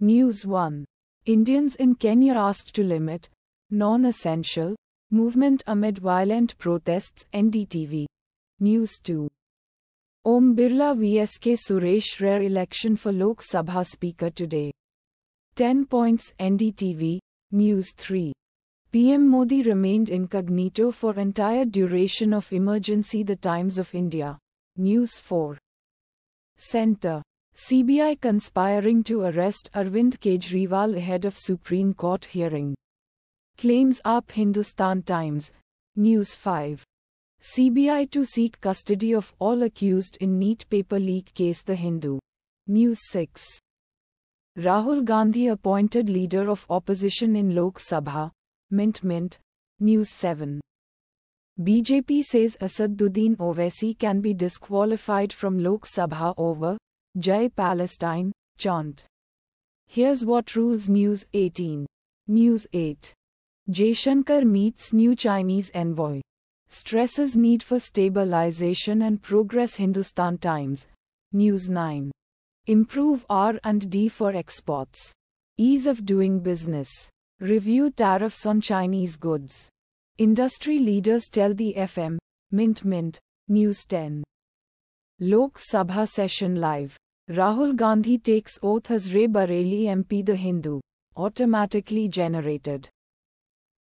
News 1. Indians in Kenya asked to limit non essential movement amid violent protests. NDTV. News 2. Om Birla VSK Suresh rare election for Lok Sabha Speaker today. 10 points NDTV. News 3. PM Modi remained incognito for entire duration of emergency The Times of India. News 4. Center. CBI conspiring to arrest Arvind Kejriwal ahead of Supreme Court hearing. Claims up Hindustan Times, News 5. CBI to seek custody of all accused in neat paper leak case The Hindu. News 6. Rahul Gandhi appointed leader of opposition in Lok Sabha. Mint Mint. News 7. BJP says Asaduddin Owaisi can be disqualified from Lok Sabha over Jai Palestine, chant. Here's what rules News 18. News 8. Jaishankar meets new Chinese envoy. Stresses need for stabilization and progress Hindustan Times. News 9. Improve R&D for exports. Ease of doing business. Review tariffs on Chinese goods. Industry leaders tell the FM, Mint Mint, News 10. Lok Sabha session live. Rahul Gandhi takes oath as Ray Bareilly MP The Hindu. Automatically generated.